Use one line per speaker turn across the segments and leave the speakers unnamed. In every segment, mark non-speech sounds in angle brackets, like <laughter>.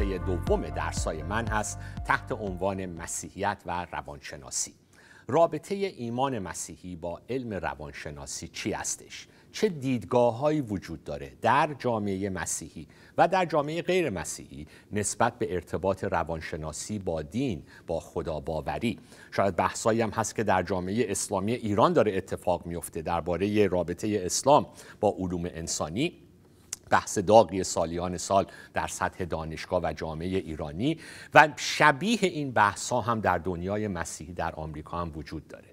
جلسه دوم درسای من هست تحت عنوان مسیحیت و روانشناسی رابطه ایمان مسیحی با علم روانشناسی چی هستش؟ چه هایی وجود داره در جامعه مسیحی و در جامعه غیر مسیحی نسبت به ارتباط روانشناسی با دین با خدا باوری شاید بحثایی هم هست که در جامعه اسلامی ایران داره اتفاق میفته درباره رابطه اسلام با علوم انسانی بحث داغی سالیان سال در سطح دانشگاه و جامعه ایرانی و شبیه این بحث ها هم در دنیای مسیحی در آمریکا هم وجود داره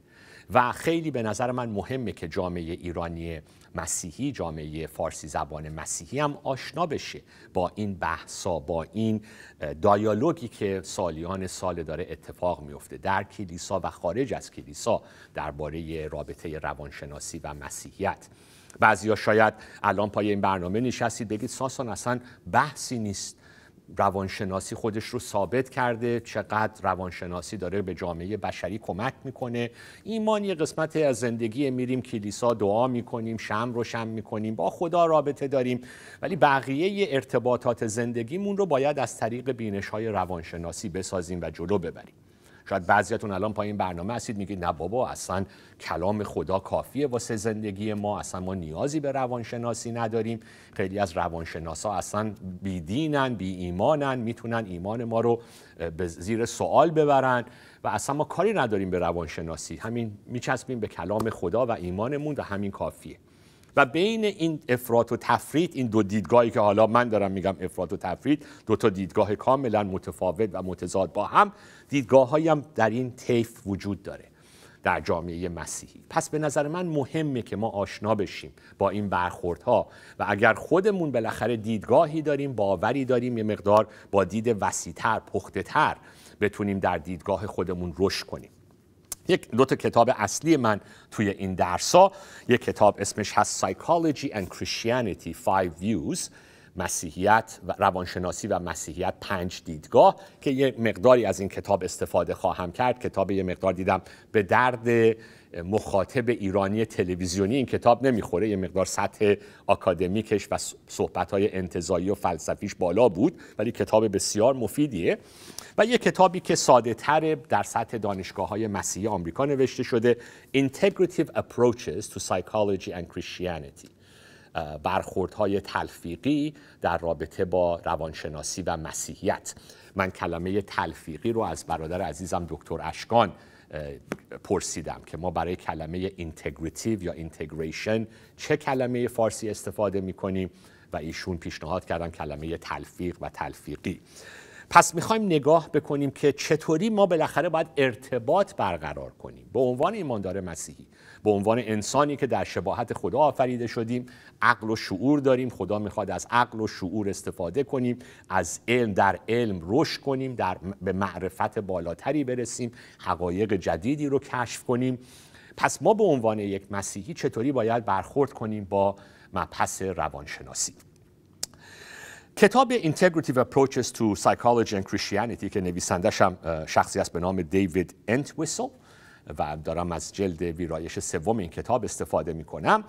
و خیلی به نظر من مهمه که جامعه ایرانی مسیحی جامعه فارسی زبان مسیحی هم آشنا بشه با این بحثا با این دایالوگی که سالیان سال داره اتفاق میفته در کلیسا و خارج از کلیسا درباره رابطه روانشناسی و مسیحیت ها شاید الان پای این برنامه نشستید بگید ساسان اصلا بحثی نیست روانشناسی خودش رو ثابت کرده چقدر روانشناسی داره به جامعه بشری کمک میکنه ایمان یه قسمت از زندگی میریم کلیسا دعا میکنیم شم روشن میکنیم با خدا رابطه داریم ولی بقیه ارتباطات زندگیمون رو باید از طریق بینش های روانشناسی بسازیم و جلو ببریم شاید بعضیتون الان پایین برنامه هستید میگید نه بابا اصلا کلام خدا کافیه واسه زندگی ما اصلا ما نیازی به روانشناسی نداریم خیلی از روانشناسا اصلا بی دینن بی ایمانن میتونن ایمان ما رو به زیر سوال ببرن و اصلا ما کاری نداریم به روانشناسی همین میچسبیم به کلام خدا و ایمانمون و همین کافیه و بین این افراد و تفرید این دو دیدگاهی که حالا من دارم میگم افراد و تفرید دو تا دیدگاه کاملا متفاوت و متضاد با هم دیدگاه هم در این طیف وجود داره در جامعه مسیحی پس به نظر من مهمه که ما آشنا بشیم با این برخوردها و اگر خودمون بالاخره دیدگاهی داریم باوری داریم یه مقدار با دید وسیعتر پختهتر بتونیم در دیدگاه خودمون رشد کنیم یک دو تا کتاب اصلی من توی این درسا یک کتاب اسمش هست Psychology and Christianity Five Views مسیحیت و روانشناسی و مسیحیت پنج دیدگاه که یه مقداری از این کتاب استفاده خواهم کرد کتاب یه مقدار دیدم به درد مخاطب ایرانی تلویزیونی این کتاب نمیخوره یه مقدار سطح آکادمیکش و صحبتهای انتظایی و فلسفیش بالا بود ولی کتاب بسیار مفیدیه و یه کتابی که ساده در سطح دانشگاه های مسیحی آمریکا نوشته شده Integrative Approaches to Psychology and Christianity برخوردهای تلفیقی در رابطه با روانشناسی و مسیحیت من کلمه تلفیقی رو از برادر عزیزم دکتر اشکان پرسیدم که ما برای کلمه اینتگریتیو یا اینتگریشن چه کلمه فارسی استفاده می کنیم و ایشون پیشنهاد کردن کلمه تلفیق و تلفیقی پس میخوایم نگاه بکنیم که چطوری ما بالاخره باید ارتباط برقرار کنیم به عنوان ایماندار مسیحی به عنوان انسانی که در شباهت خدا آفریده شدیم عقل و شعور داریم خدا میخواد از عقل و شعور استفاده کنیم از علم در علم رشد کنیم در به معرفت بالاتری برسیم حقایق جدیدی رو کشف کنیم پس ما به عنوان یک مسیحی چطوری باید برخورد کنیم با مبحث روانشناسی کتاب Integrative Approaches to Psychology and Christianity که نویسندش هم شخصی است به نام دیوید انتویسل و دارم از جلد ویرایش سوم این کتاب استفاده می کنم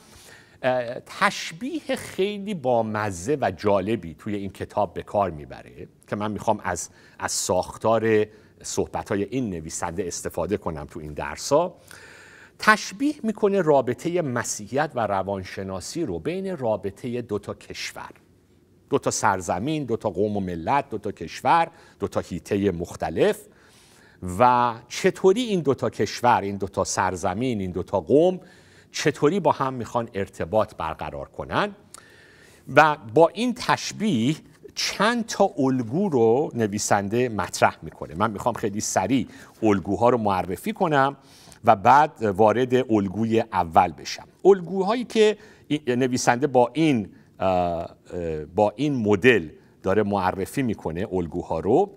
تشبیه خیلی با مزه و جالبی توی این کتاب به کار میبره که من میخوام از, از ساختار صحبت های این نویسنده استفاده کنم تو این درسا تشبیه میکنه رابطه مسیحیت و روانشناسی رو بین رابطه دو تا کشور دو تا سرزمین دو تا قوم و ملت دو تا کشور دو تا هیته مختلف و چطوری این دو تا کشور این دو تا سرزمین این دو تا قوم چطوری با هم میخوان ارتباط برقرار کنن و با این تشبیه چند تا الگو رو نویسنده مطرح میکنه من میخوام خیلی سریع الگوها رو معرفی کنم و بعد وارد الگوی اول بشم الگوهایی که نویسنده با این با این مدل داره معرفی میکنه الگوها رو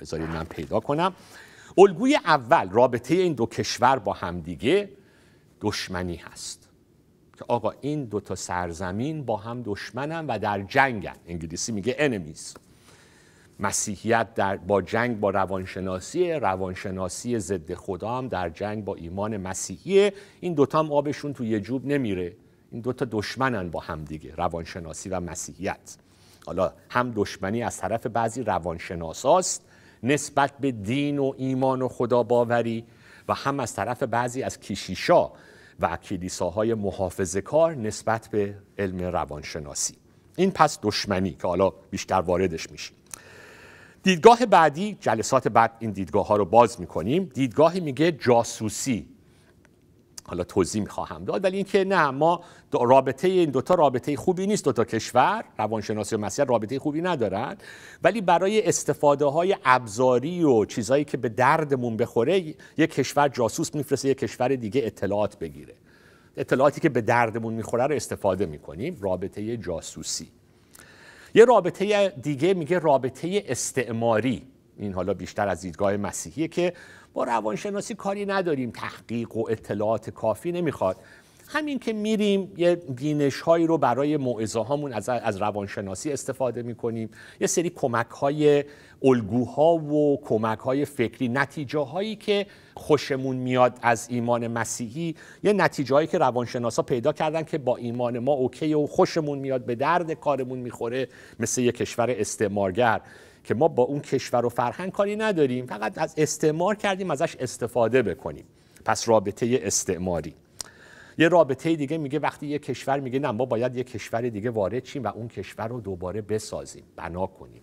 بذارید من پیدا کنم الگوی اول رابطه این دو کشور با همدیگه دشمنی هست که آقا این دو تا سرزمین با هم دشمنن و در جنگن انگلیسی میگه انمیز مسیحیت در با جنگ با روانشناسی روانشناسی ضد خدا هم در جنگ با ایمان مسیحیه این دوتا هم آبشون تو یه جوب نمیره این دو تا دشمنن با هم دیگه روانشناسی و مسیحیت حالا هم دشمنی از طرف بعضی روانشناساست نسبت به دین و ایمان و خدا باوری و هم از طرف بعضی از کشیشا و کلیساهای محافظه کار نسبت به علم روانشناسی این پس دشمنی که حالا بیشتر واردش میشیم دیدگاه بعدی جلسات بعد این دیدگاه ها رو باز میکنیم دیدگاهی میگه جاسوسی حالا توضیح میخواهم داد ولی اینکه نه ما رابطه این دوتا رابطه خوبی نیست دوتا کشور روانشناسی و مسیح رابطه خوبی ندارن ولی برای استفاده های ابزاری و چیزهایی که به دردمون بخوره یک کشور جاسوس میفرسته یک کشور دیگه اطلاعات بگیره اطلاعاتی که به دردمون میخوره رو استفاده میکنیم رابطه جاسوسی یه رابطه دیگه میگه رابطه استعماری این حالا بیشتر از دیدگاه مسیحیه که با روانشناسی کاری نداریم تحقیق و اطلاعات کافی نمیخواد همین که میریم یه بینش هایی رو برای معزه هامون از, روانشناسی استفاده میکنیم یه سری کمک های الگوها و کمک های فکری نتیجه هایی که خوشمون میاد از ایمان مسیحی یه نتیجه هایی که روانشناسا پیدا کردن که با ایمان ما اوکی و خوشمون میاد به درد کارمون میخوره مثل یه کشور استعمارگر که ما با اون کشور و فرهنگ کاری نداریم فقط از استعمار کردیم ازش استفاده بکنیم پس رابطه استعماری یه رابطه دیگه میگه وقتی یه کشور میگه نه ما باید یه کشور دیگه وارد و اون کشور رو دوباره بسازیم بنا کنیم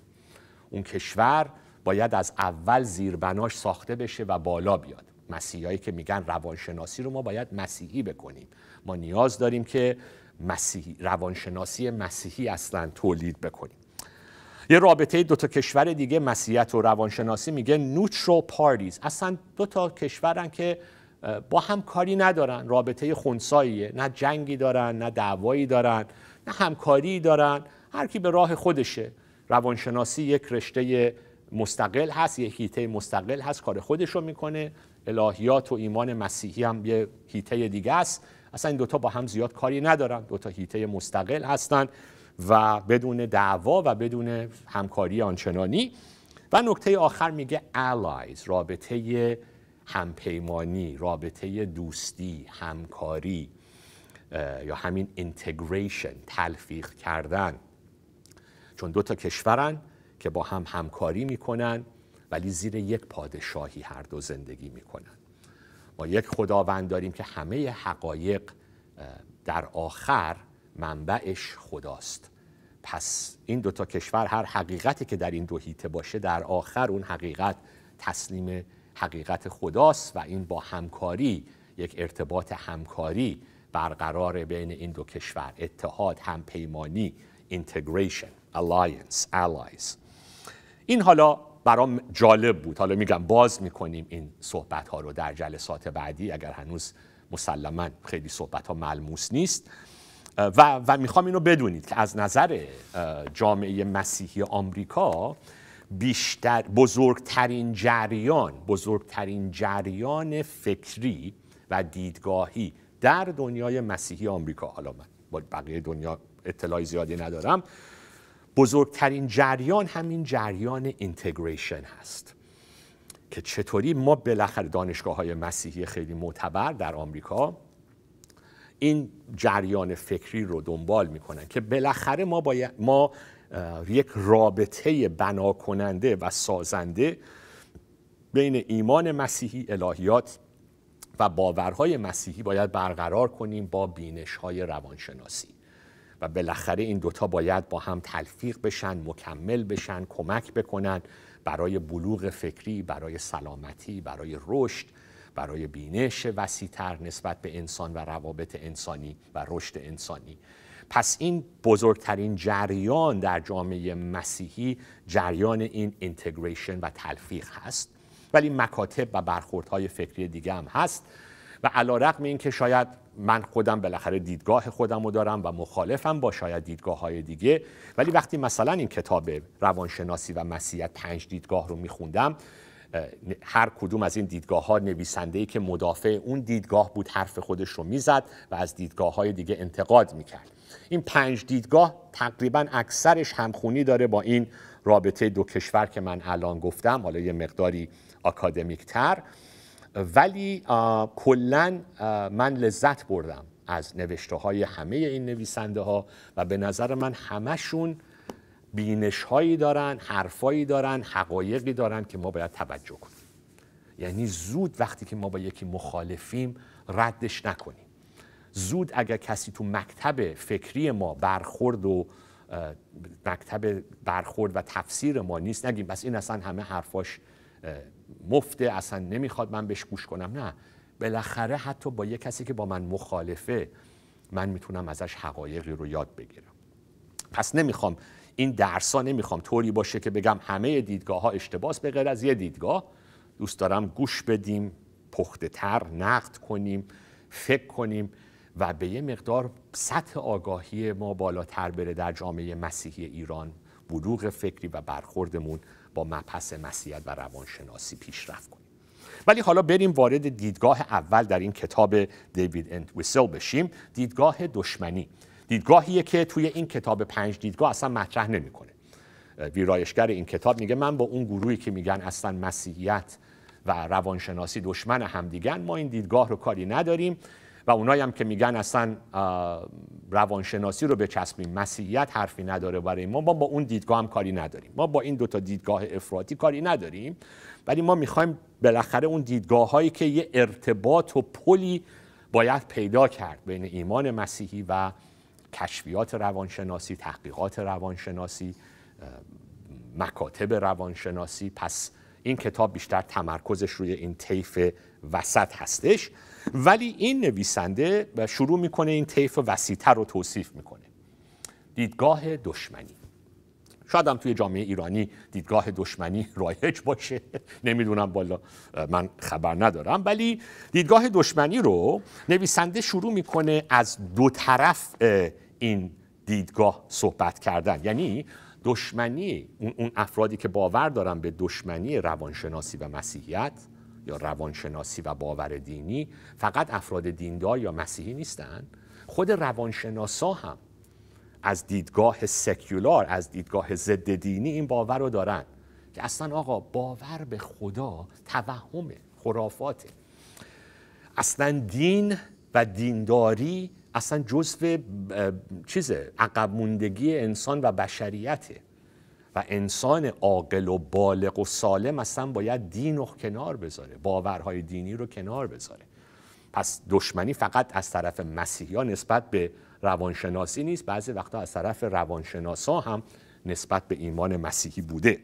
اون کشور باید از اول زیربناش ساخته بشه و بالا بیاد مسیحایی که میگن روانشناسی رو ما باید مسیحی بکنیم ما نیاز داریم که مسیحی روانشناسی مسیحی اصلا تولید بکنیم یه رابطه دو تا کشور دیگه مسیحیت و روانشناسی میگه نوترو پارتیز اصلا دو تا کشورن که با هم کاری ندارن رابطه خونساییه نه جنگی دارن نه دعوایی دارن نه همکاری دارن هر کی به راه خودشه روانشناسی یک رشته مستقل هست یک هیته مستقل هست کار خودش رو میکنه الهیات و ایمان مسیحی هم یه هیته دیگه است اصلا این دوتا با هم زیاد کاری ندارن دوتا هیته مستقل هستن و بدون دعوا و بدون همکاری آنچنانی و نکته آخر میگه allies رابطه همپیمانی رابطه دوستی همکاری یا همین integration، تلفیق کردن چون دو تا کشورن که با هم همکاری میکنن ولی زیر یک پادشاهی هر دو زندگی میکنن ما یک خداوند داریم که همه حقایق در آخر منبعش خداست پس این دوتا کشور هر حقیقتی که در این دو هیته باشه در آخر اون حقیقت تسلیم حقیقت خداست و این با همکاری یک ارتباط همکاری برقرار بین این دو کشور اتحاد همپیمانی integration alliance allies این حالا برام جالب بود حالا میگم باز میکنیم این صحبت ها رو در جلسات بعدی اگر هنوز مسلما خیلی صحبت ها ملموس نیست و, و میخوام اینو بدونید که از نظر جامعه مسیحی آمریکا بیشتر بزرگترین جریان بزرگترین جریان فکری و دیدگاهی در دنیای مسیحی آمریکا حالا من با بقیه دنیا اطلاعی زیادی ندارم بزرگترین جریان همین جریان اینتگریشن هست که چطوری ما بالاخره دانشگاه های مسیحی خیلی معتبر در آمریکا این جریان فکری رو دنبال میکنن که بالاخره ما باید ما یک رابطه بنا کننده و سازنده بین ایمان مسیحی الهیات و باورهای مسیحی باید برقرار کنیم با بینشهای روانشناسی و بالاخره این دوتا باید با هم تلفیق بشن مکمل بشن کمک بکنن برای بلوغ فکری برای سلامتی برای رشد برای بینش وسیعتر نسبت به انسان و روابط انسانی و رشد انسانی پس این بزرگترین جریان در جامعه مسیحی جریان این انتگریشن و تلفیق هست ولی مکاتب و برخوردهای فکری دیگه هم هست و علا رقم این که شاید من خودم بالاخره دیدگاه خودم رو دارم و مخالفم با شاید دیدگاه های دیگه ولی وقتی مثلا این کتاب روانشناسی و مسیحیت پنج دیدگاه رو میخوندم هر کدوم از این دیدگاه ها نویسنده ای که مدافع اون دیدگاه بود حرف خودش رو میزد و از دیدگاه های دیگه انتقاد میکرد این پنج دیدگاه تقریبا اکثرش همخونی داره با این رابطه دو کشور که من الان گفتم حالا یه مقداری اکادمیک تر ولی کلا من لذت بردم از نوشته های همه این نویسنده ها و به نظر من همشون بینش هایی دارن حرفایی دارن حقایقی دارن که ما باید توجه کنیم یعنی زود وقتی که ما با یکی مخالفیم ردش نکنیم زود اگر کسی تو مکتب فکری ما برخورد و مکتب برخورد و تفسیر ما نیست نگیم بس این اصلا همه حرفاش مفته اصلا نمیخواد من بهش گوش کنم نه بالاخره حتی با یه کسی که با من مخالفه من میتونم ازش حقایقی رو یاد بگیرم پس نمیخوام این ها نمیخوام طوری باشه که بگم همه دیدگاه ها اشتباس به غیر از یه دیدگاه دوست دارم گوش بدیم پخته تر نقد کنیم فکر کنیم و به یه مقدار سطح آگاهی ما بالاتر بره در جامعه مسیحی ایران بلوغ فکری و برخوردمون با مبحث مسیحیت و روانشناسی پیشرفت کنیم ولی حالا بریم وارد دیدگاه اول در این کتاب دیوید اند ویسل بشیم دیدگاه دشمنی دیدگاهیه که توی این کتاب پنج دیدگاه اصلا مطرح نمیکنه ویرایشگر این کتاب میگه من با اون گروهی که میگن اصلا مسیحیت و روانشناسی دشمن همدیگن ما این دیدگاه رو کاری نداریم و اونایی هم که میگن اصلا روانشناسی رو به بچسبیم مسیحیت حرفی نداره برای ما ما با اون دیدگاه هم کاری نداریم ما با این دوتا دیدگاه افراطی کاری نداریم ولی ما میخوایم بالاخره اون دیدگاه هایی که یه ارتباط و پلی باید پیدا کرد بین ایمان مسیحی و کشفیات روانشناسی تحقیقات روانشناسی مکاتب روانشناسی پس این کتاب بیشتر تمرکزش روی این طیف وسط هستش ولی این نویسنده شروع میکنه این طیف وسیتر رو توصیف میکنه دیدگاه دشمنی شاید هم توی جامعه ایرانی دیدگاه دشمنی رایج باشه <laughs> نمیدونم بالا من خبر ندارم ولی دیدگاه دشمنی رو نویسنده شروع میکنه از دو طرف این دیدگاه صحبت کردن یعنی دشمنی اون افرادی که باور دارن به دشمنی روانشناسی و مسیحیت یا روانشناسی و باور دینی فقط افراد دیندار یا مسیحی نیستن خود روانشناسا هم از دیدگاه سکولار از دیدگاه ضد دینی این باور رو دارن که اصلا آقا باور به خدا توهمه خرافاته اصلا دین و دینداری اصلا جزو چیزه عقب موندگی انسان و بشریته و انسان عاقل و بالغ و سالم اصلا باید دین رو کنار بذاره باورهای دینی رو کنار بذاره پس دشمنی فقط از طرف مسیحیان نسبت به روانشناسی نیست بعضی وقتا از طرف روانشناسا هم نسبت به ایمان مسیحی بوده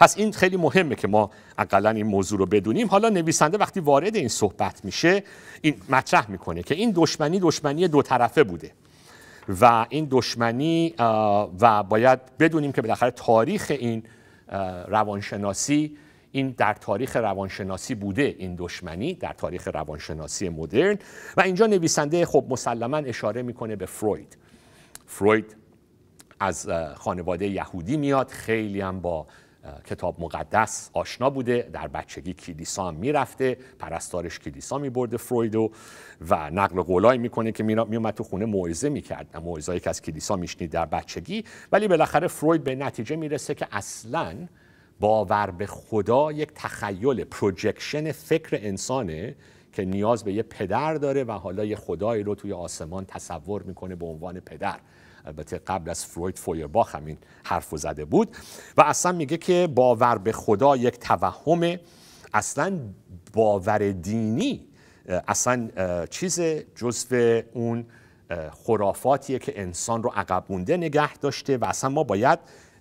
پس این خیلی مهمه که ما اقلا این موضوع رو بدونیم حالا نویسنده وقتی وارد این صحبت میشه این مطرح میکنه که این دشمنی دشمنی دو طرفه بوده و این دشمنی و باید بدونیم که بالاخره تاریخ این روانشناسی این در تاریخ روانشناسی بوده این دشمنی در تاریخ روانشناسی مدرن و اینجا نویسنده خب مسلما اشاره میکنه به فروید فروید از خانواده یهودی میاد خیلی هم با کتاب مقدس آشنا بوده در بچگی کلیسا هم میرفته پرستارش کلیسا میبرده فرویدو و نقل قولای میکنه که میومد تو خونه موعظه میکرد موعظه‌ای که از کلیسا میشنید در بچگی ولی بالاخره فروید به نتیجه میرسه که اصلاً باور به خدا یک تخیل پروجکشن فکر انسانه که نیاز به یه پدر داره و حالا یه خدایی رو توی آسمان تصور میکنه به عنوان پدر البته قبل از فروید فویرباخ همین حرف زده بود و اصلا میگه که باور به خدا یک توهم اصلا باور دینی اصلا چیز جزو اون خرافاتیه که انسان رو عقب مونده نگه داشته و اصلا ما باید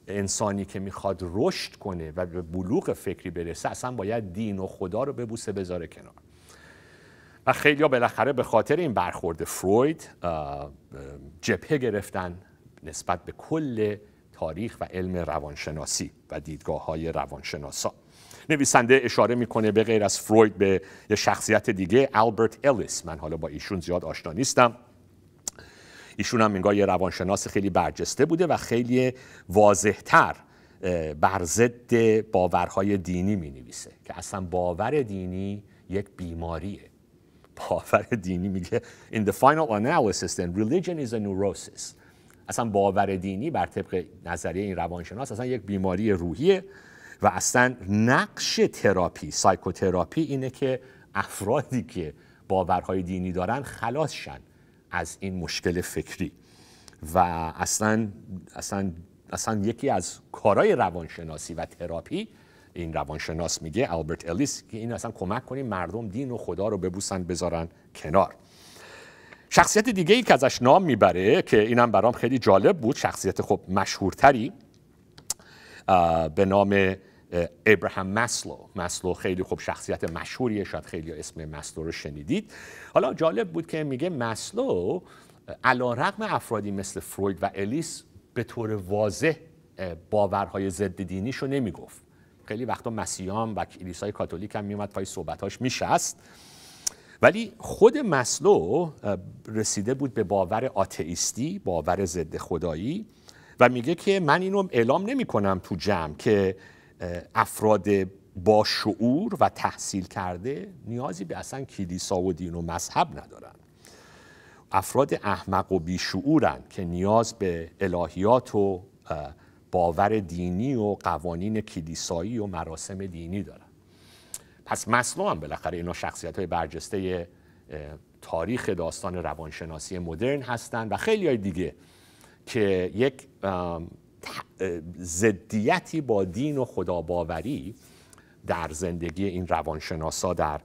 انسانی که میخواد رشد کنه و به بلوغ فکری برسه اصلا باید دین و خدا رو ببوسه بذاره کنار و خیلی ها بالاخره به خاطر این برخورد فروید جبهه گرفتن نسبت به کل تاریخ و علم روانشناسی و دیدگاه های روانشناسا نویسنده اشاره میکنه به غیر از فروید به یه شخصیت دیگه البرت الیس من حالا با ایشون زیاد آشنا نیستم ایشون هم انگار یه روانشناس خیلی برجسته بوده و خیلی واضحتر بر ضد باورهای دینی می نویسه که اصلا باور دینی یک بیماریه باور دینی میگه in the final analysis then religion is a neurosis اصلا باور دینی بر طبق نظریه این روانشناس اصلا یک بیماری روحیه و اصلا نقش تراپی سایکوتراپی اینه که افرادی که باورهای دینی دارن خلاص شن از این مشکل فکری و اصلا اصلا اصلا یکی از کارهای روانشناسی و تراپی این روانشناس میگه آلبرت الیس که این اصلا کمک کنیم مردم دین و خدا رو ببوسن بذارن کنار شخصیت دیگه ای که ازش نام میبره که اینم برام خیلی جالب بود شخصیت خب مشهورتری به نام ابراهام مسلو مسلو خیلی خوب شخصیت مشهوریه شاید خیلی اسم مسلو رو شنیدید حالا جالب بود که میگه مسلو علا رقم افرادی مثل فروید و الیس به طور واضح باورهای ضد دینیش رو نمیگفت خیلی وقتا مسیحیان و کلیسای کاتولیک هم میومد پای صحبتاش میشست ولی خود مسلو رسیده بود به باور آتئیستی باور ضد خدایی و میگه که من اینو اعلام نمی کنم تو جمع که افراد با شعور و تحصیل کرده نیازی به اصلا کلیسا و دین و مذهب ندارن افراد احمق و بیشعورن که نیاز به الهیات و باور دینی و قوانین کلیسایی و مراسم دینی دارن پس مصنوع هم بالاخره اینا شخصیت های برجسته تاریخ داستان روانشناسی مدرن هستند و خیلی های دیگه که یک زدیتی با دین و خداباوری در زندگی این روانشناسا در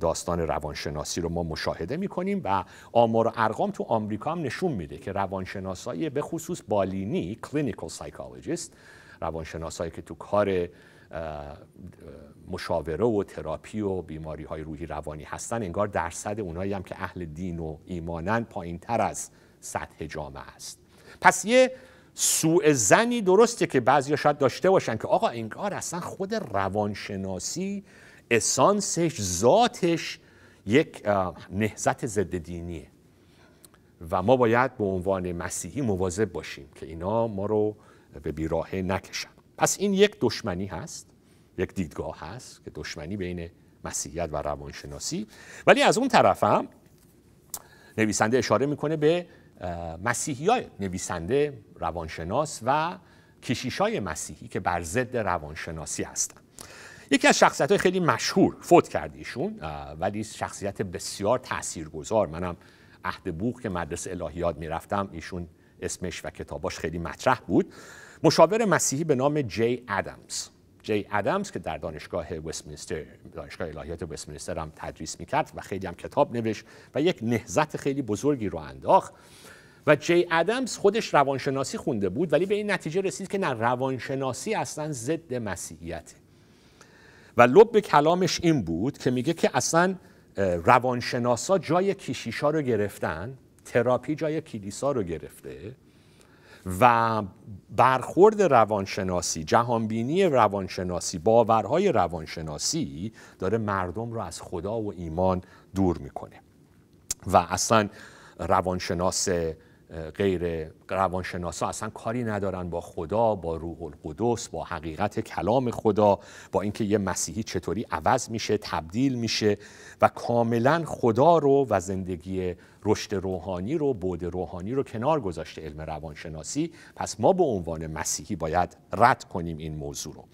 داستان روانشناسی رو ما مشاهده میکنیم و آمار و ارقام تو آمریکا هم نشون میده که روانشناسای به خصوص بالینی کلینیکال سایکولوژیست روانشناسایی که تو کار مشاوره و تراپی و بیماری های روحی روانی هستن انگار درصد اونایی هم که اهل دین و ایمانن پایین تر از سطح جامعه است پس یه سوء زنی درسته که بعضی شاید داشته باشن که آقا انگار اصلا خود روانشناسی اسانسش ذاتش یک نهزت ضد دینیه و ما باید به عنوان مسیحی مواظب باشیم که اینا ما رو به بیراهه نکشن پس این یک دشمنی هست یک دیدگاه هست که دشمنی بین مسیحیت و روانشناسی ولی از اون طرف هم نویسنده اشاره میکنه به مسیحی های نویسنده روانشناس و کشیش های مسیحی که بر ضد روانشناسی هستند یکی از شخصیت های خیلی مشهور فوت کرد ایشون ولی شخصیت بسیار تاثیرگذار منم عهد بوخ که مدرسه الهیات میرفتم ایشون اسمش و کتاباش خیلی مطرح بود مشاور مسیحی به نام جی ادمز جی ادمز که در دانشگاه وستمینستر دانشگاه الهیات وستمینستر هم تدریس میکرد و خیلی هم کتاب نوشت و یک نهزت خیلی بزرگی رو انداخت و جی ادمز خودش روانشناسی خونده بود ولی به این نتیجه رسید که نه روانشناسی اصلا ضد مسیحیته و لب به کلامش این بود که میگه که اصلا روانشناسا جای کشیشا رو گرفتن تراپی جای کلیسا رو گرفته و برخورد روانشناسی جهانبینی روانشناسی باورهای روانشناسی داره مردم رو از خدا و ایمان دور میکنه و اصلا روانشناس غیر روانشناسا اصلا کاری ندارن با خدا با روح القدس با حقیقت کلام خدا با اینکه یه مسیحی چطوری عوض میشه تبدیل میشه و کاملا خدا رو و زندگی رشد روحانی رو بود روحانی رو کنار گذاشته علم روانشناسی پس ما به عنوان مسیحی باید رد کنیم این موضوع رو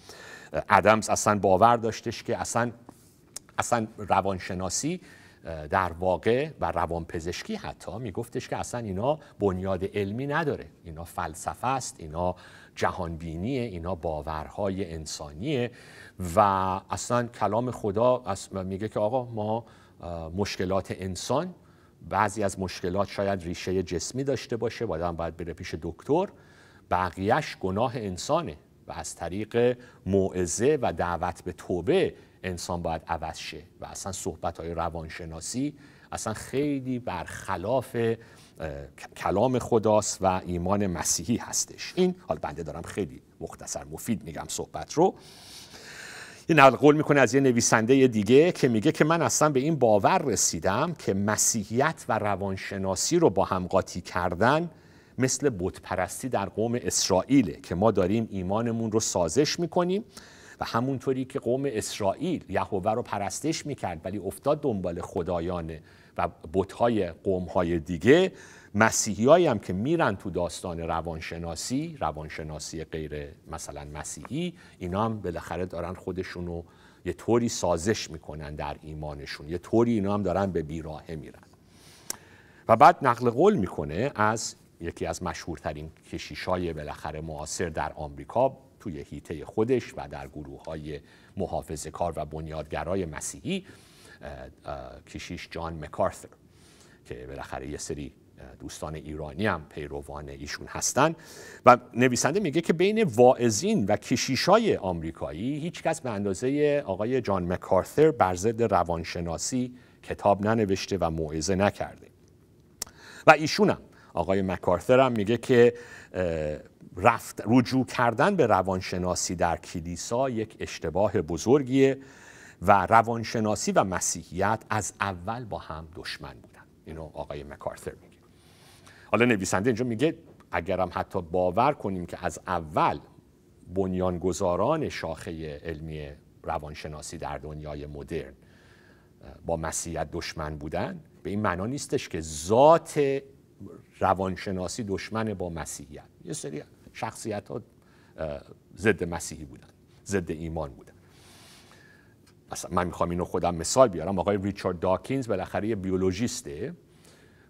ادمز اصلا باور داشتش که اصلا اصلا روانشناسی در واقع و روانپزشکی حتی میگفتش که اصلا اینا بنیاد علمی نداره اینا فلسفه است اینا جهانبینیه اینا باورهای انسانیه و اصلا کلام خدا میگه که آقا ما مشکلات انسان بعضی از مشکلات شاید ریشه جسمی داشته باشه و باید بره پیش دکتر بقیهش گناه انسانه و از طریق موعظه و دعوت به توبه انسان باید عوض شه و اصلا صحبت های روانشناسی اصلا خیلی برخلاف کلام خداست و ایمان مسیحی هستش این حال بنده دارم خیلی مختصر مفید میگم صحبت رو یه نقل قول میکنه از یه نویسنده دیگه که میگه که من اصلا به این باور رسیدم که مسیحیت و روانشناسی رو با هم قاطی کردن مثل بودپرستی در قوم اسرائیله که ما داریم ایمانمون رو سازش میکنیم و همونطوری که قوم اسرائیل یهوه رو پرستش میکرد ولی افتاد دنبال خدایان و بتهای قومهای دیگه مسیحیایی هم که میرن تو داستان روانشناسی روانشناسی غیر مثلا مسیحی اینا هم بالاخره دارن خودشونو یه طوری سازش میکنن در ایمانشون یه طوری اینا هم دارن به بیراهه میرن و بعد نقل قول میکنه از یکی از مشهورترین کشیشای بالاخره معاصر در آمریکا توی هیته خودش و در گروه های محافظ کار و بنیادگرای مسیحی کشیش جان مکارثر که بالاخره یه سری دوستان ایرانی هم پیروان ایشون هستن و نویسنده میگه که بین واعظین و های آمریکایی هیچکس به اندازه آقای جان مکارثر بر ضد روانشناسی کتاب ننوشته و موعظه نکرده و ایشونم آقای مکارثر هم میگه که رفت رجوع کردن به روانشناسی در کلیسا یک اشتباه بزرگیه و روانشناسی و مسیحیت از اول با هم دشمن بودن اینو آقای مکارتر میگه حالا نویسنده اینجا میگه اگرم حتی باور کنیم که از اول بنیانگذاران شاخه علمی روانشناسی در دنیای مدرن با مسیحیت دشمن بودن به این معنا نیستش که ذات روانشناسی دشمن با مسیحیت یه سری شخصیت ها ضد مسیحی بودن ضد ایمان بودن اصلا من میخوام اینو خودم مثال بیارم آقای ریچارد داکینز بالاخره یه بیولوژیسته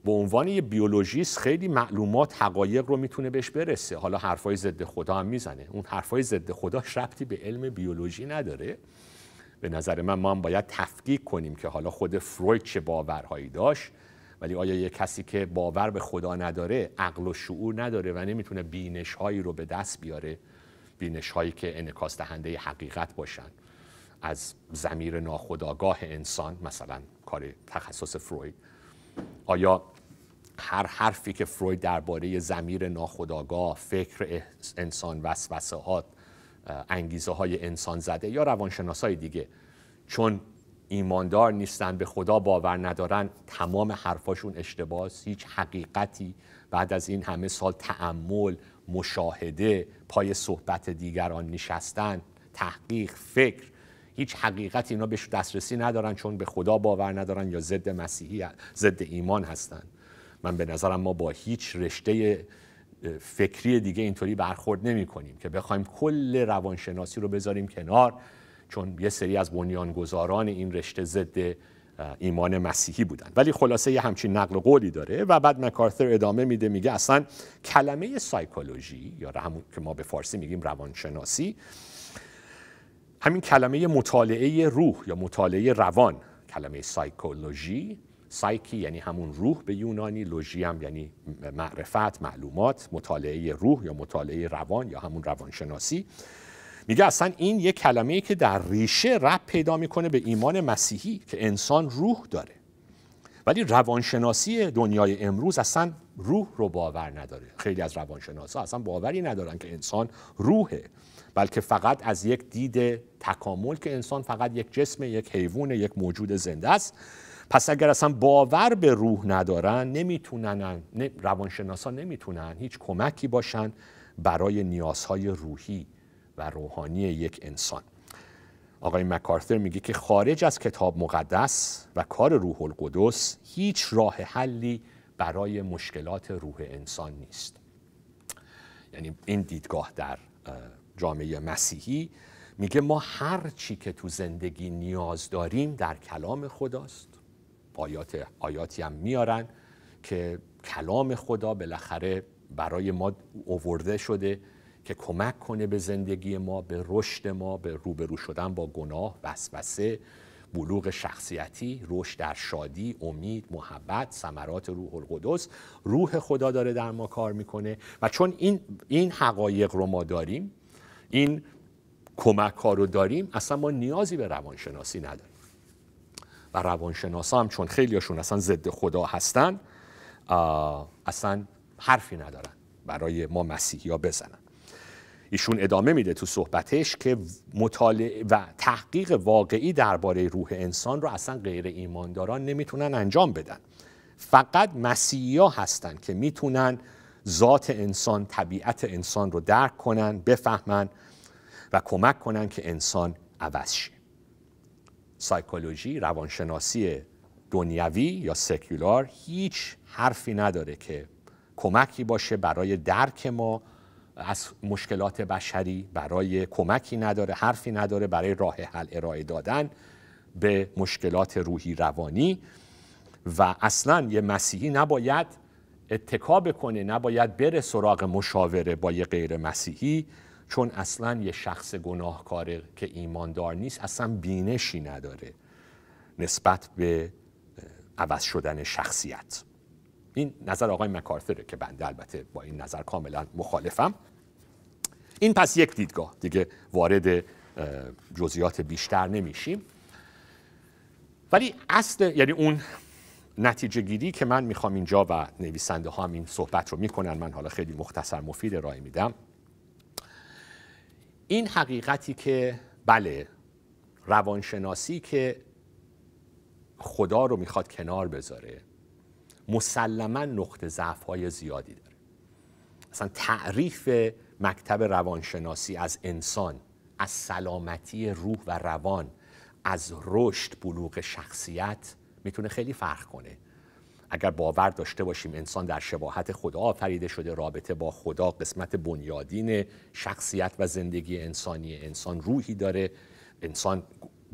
به عنوان یه بیولوژیست خیلی معلومات حقایق رو میتونه بهش برسه حالا حرفای ضد خدا هم میزنه اون حرفای ضد خدا ربطی به علم بیولوژی نداره به نظر من ما هم باید تفکیک کنیم که حالا خود فروید چه باورهایی داشت ولی آیا یه کسی که باور به خدا نداره عقل و شعور نداره و نمیتونه بینش هایی رو به دست بیاره بینش هایی که انکاس دهنده حقیقت باشن از زمیر ناخداگاه انسان مثلا کار تخصص فروید آیا هر حرفی که فروید درباره زمیر ناخداگاه فکر انسان وسوسهات، انگیزه های انسان زده یا روانشناس های دیگه چون ایماندار نیستن به خدا باور ندارن تمام حرفاشون اشتباه هیچ حقیقتی بعد از این همه سال تعمل مشاهده پای صحبت دیگران نشستن تحقیق فکر هیچ حقیقتی اینا بهش دسترسی ندارن چون به خدا باور ندارن یا ضد مسیحی ضد ایمان هستن من به نظرم ما با هیچ رشته فکری دیگه اینطوری برخورد نمی کنیم که بخوایم کل روانشناسی رو بذاریم کنار چون یه سری از بنیانگذاران این رشته ضد ایمان مسیحی بودن ولی خلاصه یه همچین نقل قولی داره و بعد مکارتر ادامه میده میگه اصلا کلمه سایکولوژی یا همون که ما به فارسی میگیم روانشناسی همین کلمه مطالعه روح یا مطالعه روان کلمه سایکولوژی سایکی یعنی همون روح به یونانی لوژی هم یعنی معرفت معلومات مطالعه روح یا مطالعه روان یا همون روانشناسی میگه اصلا این یه کلمه ای که در ریشه رب پیدا میکنه به ایمان مسیحی که انسان روح داره ولی روانشناسی دنیای امروز اصلا روح رو باور نداره خیلی از روانشناسا اصلا باوری ندارن که انسان روحه بلکه فقط از یک دید تکامل که انسان فقط یک جسم یک حیوان یک موجود زنده است پس اگر اصلا باور به روح ندارن نمیتونن روانشناسا نمیتونن هیچ کمکی باشن برای نیازهای روحی و روحانی یک انسان آقای مکارتر میگه که خارج از کتاب مقدس و کار روح القدس هیچ راه حلی برای مشکلات روح انسان نیست یعنی این دیدگاه در جامعه مسیحی میگه ما هر چی که تو زندگی نیاز داریم در کلام خداست آیات آیاتی هم میارن که کلام خدا بالاخره برای ما اوورده شده که کمک کنه به زندگی ما به رشد ما به روبرو شدن با گناه وسوسه بلوغ شخصیتی رشد در شادی امید محبت ثمرات روح القدس روح خدا داره در ما کار میکنه و چون این این حقایق رو ما داریم این کمک ها رو داریم اصلا ما نیازی به روانشناسی نداریم و روانشناسا هم چون خیلیاشون اصلا ضد خدا هستن اصلا حرفی ندارن برای ما مسیحی ها بزنن ایشون ادامه میده تو صحبتش که مطالعه و تحقیق واقعی درباره روح انسان رو اصلا غیر ایمانداران نمیتونن انجام بدن فقط ها هستن که میتونن ذات انسان طبیعت انسان رو درک کنن بفهمن و کمک کنن که انسان عوض شه سایکولوژی روانشناسی دنیوی یا سکولار هیچ حرفی نداره که کمکی باشه برای درک ما از مشکلات بشری برای کمکی نداره حرفی نداره برای راه حل ارائه دادن به مشکلات روحی روانی و اصلا یه مسیحی نباید اتکا بکنه نباید بره سراغ مشاوره با یه غیر مسیحی چون اصلا یه شخص گناهکاره که ایماندار نیست اصلا بینشی نداره نسبت به عوض شدن شخصیت این نظر آقای مکارتره که بنده البته با این نظر کاملا مخالفم این پس یک دیدگاه دیگه وارد جزئیات بیشتر نمیشیم ولی اصل یعنی اون نتیجه گیری که من میخوام اینجا و نویسنده ها هم این صحبت رو میکنن من حالا خیلی مختصر مفید رای میدم این حقیقتی که بله روانشناسی که خدا رو میخواد کنار بذاره مسلما نقطه ضعف های زیادی داره اصلا تعریف مکتب روانشناسی از انسان از سلامتی روح و روان از رشد بلوغ شخصیت میتونه خیلی فرق کنه اگر باور داشته باشیم انسان در شباهت خدا آفریده شده رابطه با خدا قسمت بنیادین شخصیت و زندگی انسانی انسان روحی داره انسان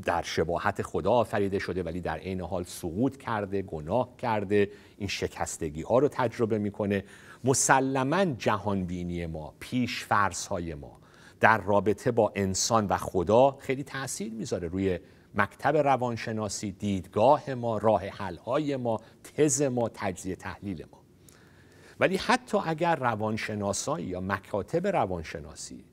در شباهت خدا آفریده شده ولی در عین حال سقوط کرده گناه کرده این شکستگی ها رو تجربه میکنه مسلما جهانبینی ما پیش فرسهای ما در رابطه با انسان و خدا خیلی تاثیر میذاره روی مکتب روانشناسی دیدگاه ما راه های ما تز ما تجزیه تحلیل ما ولی حتی اگر روانشناسایی یا مکاتب روانشناسی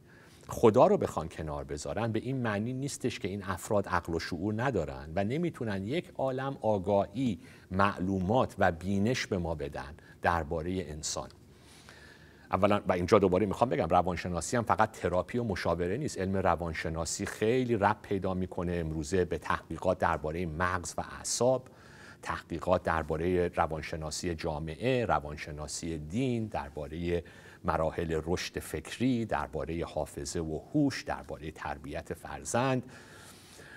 خدا رو بخوان کنار بذارن به این معنی نیستش که این افراد عقل و شعور ندارن و نمیتونن یک عالم آگاهی معلومات و بینش به ما بدن درباره انسان اولا و اینجا دوباره میخوام بگم روانشناسی هم فقط تراپی و مشاوره نیست علم روانشناسی خیلی رب پیدا میکنه امروزه به تحقیقات درباره مغز و اعصاب تحقیقات درباره روانشناسی جامعه روانشناسی دین درباره مراحل رشد فکری درباره حافظه و هوش درباره تربیت فرزند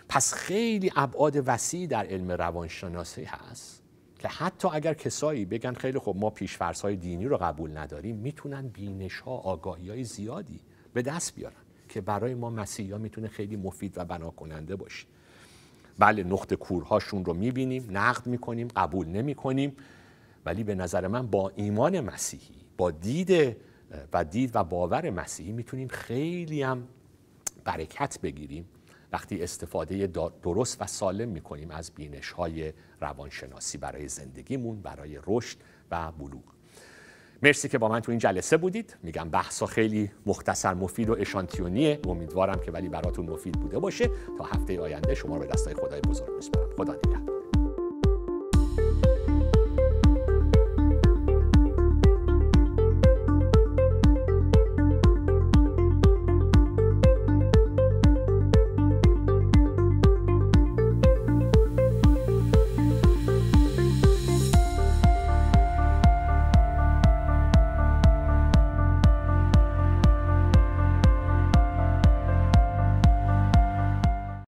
پس خیلی ابعاد وسیع در علم روانشناسی هست حتی اگر کسایی بگن خیلی خب ما های دینی رو قبول نداریم میتونن بینش ها آگاهی های زیادی به دست بیارن که برای ما ها میتونه خیلی مفید و بنا کننده باشه بله نقط کورهاشون رو میبینیم نقد میکنیم قبول نمیکنیم ولی به نظر من با ایمان مسیحی با دید و دید و باور مسیحی میتونیم خیلی هم برکت بگیریم وقتی استفاده درست و سالم کنیم از بینش های روانشناسی برای زندگیمون برای رشد و بلوغ مرسی که با من تو این جلسه بودید میگم بحثا خیلی مختصر مفید و اشانتیونیه امیدوارم که ولی براتون مفید بوده باشه تا هفته آینده شما رو به دستای خدای بزرگ میسپارم خدا نگهدار